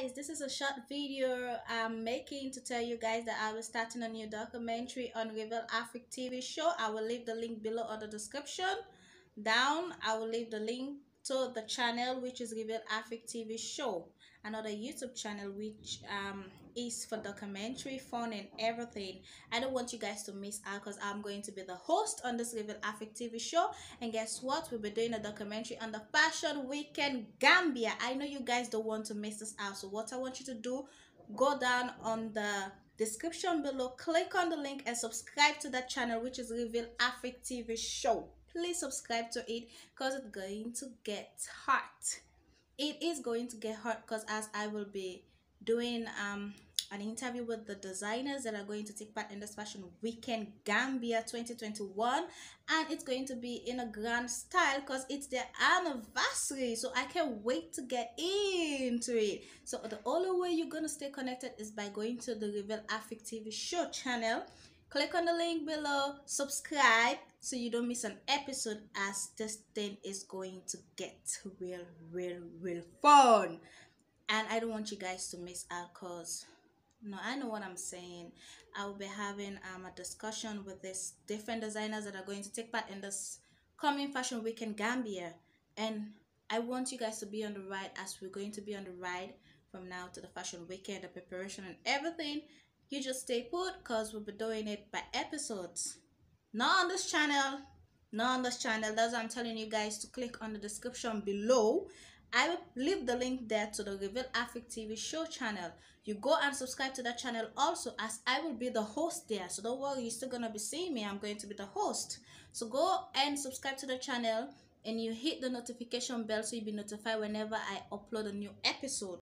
guys this is a short video i'm making to tell you guys that i was starting a new documentary on reveal Africa tv show i will leave the link below on the description down i will leave the link to the channel which is Reveal Afik TV show, another YouTube channel which um, is for documentary, fun and everything. I don't want you guys to miss out because I'm going to be the host on this Reveal Afik TV show and guess what? We'll be doing a documentary on the Fashion Weekend Gambia. I know you guys don't want to miss this out so what I want you to do, go down on the description below click on the link and subscribe to that channel which is reveal Afik tv show please subscribe to it because it's going to get hot it is going to get hot because as i will be doing um an interview with the designers that are going to take part in this fashion weekend gambia 2021 and it's going to be in a grand style because it's their anniversary so i can't wait to get into it so the only way you're going to stay connected is by going to the reveal affect tv show channel Click on the link below, subscribe so you don't miss an episode as this thing is going to get real, real, real fun. And I don't want you guys to miss out because, no, I know what I'm saying. I will be having um, a discussion with these different designers that are going to take part in this coming Fashion Week in Gambia. And I want you guys to be on the ride as we're going to be on the ride from now to the Fashion Weekend, the preparation and everything. You just stay put because we'll be doing it by episodes. Not on this channel. Not on this channel. That's why I'm telling you guys to click on the description below. I will leave the link there to the Reveal Afric TV show channel. You go and subscribe to that channel also as I will be the host there. So don't worry, you're still going to be seeing me. I'm going to be the host. So go and subscribe to the channel and you hit the notification bell so you'll be notified whenever I upload a new episode.